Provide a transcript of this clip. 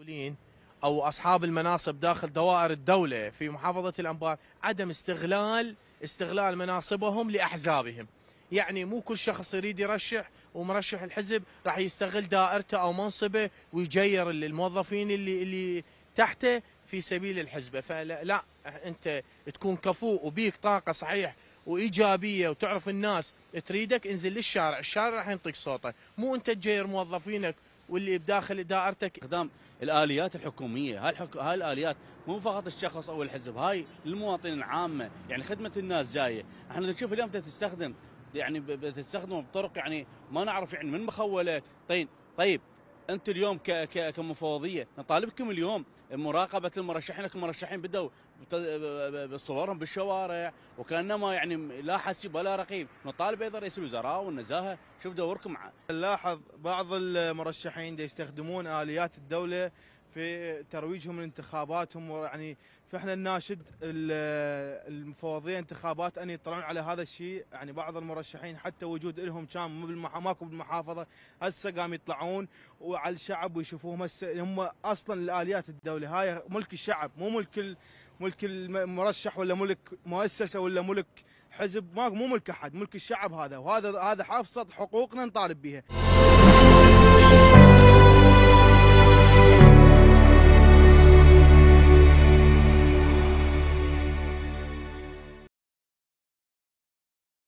المسؤولين او اصحاب المناصب داخل دوائر الدوله في محافظه الانبار عدم استغلال استغلال مناصبهم لاحزابهم. يعني مو كل شخص يريد يرشح ومرشح الحزب راح يستغل دائرته او منصبه ويجير الموظفين اللي اللي تحته في سبيل الحزبه، فلا لا انت تكون كفو وبيك طاقه صحيح وايجابيه وتعرف الناس تريدك انزل للشارع، الشارع راح ينطيك صوته، مو انت تجير موظفينك واللي بداخل دائرتك استخدام الاليات الحكوميه هاي الحك... هاي الاليات مو فقط الشخص او الحزب هاي للمواطنين العامه يعني خدمه الناس جايه احنا نشوف اليوم تستخدم يعني بتستخدمه بطرق يعني ما نعرف يعني من مخوله طيب طيب انت اليوم ك ك كمفوضيه نطالبكم اليوم مراقبه المرشحين لكن المرشحين بدوا بصورهم بالشوارع وكانما يعني لا حسيب ولا رقيب نطالب ايضا رئيس الوزراء والنزاهه شوف دوركم معه نلاحظ بعض المرشحين يستخدمون اليات الدوله في ترويجهم لانتخاباتهم ويعني فاحنا نناشد المفوضيه انتخابات ان يطلعون على هذا الشيء يعني بعض المرشحين حتى وجود لهم كان ماكو بالمحافظه هسه قام يطلعون وعلى الشعب ويشوفوهم هسه هم اصلا الاليات الدوله هاي ملك الشعب مو ملك ملك المرشح ولا ملك مؤسسه ولا ملك حزب ما مو ملك احد ملك الشعب هذا وهذا هذا حفصه حقوقنا نطالب بها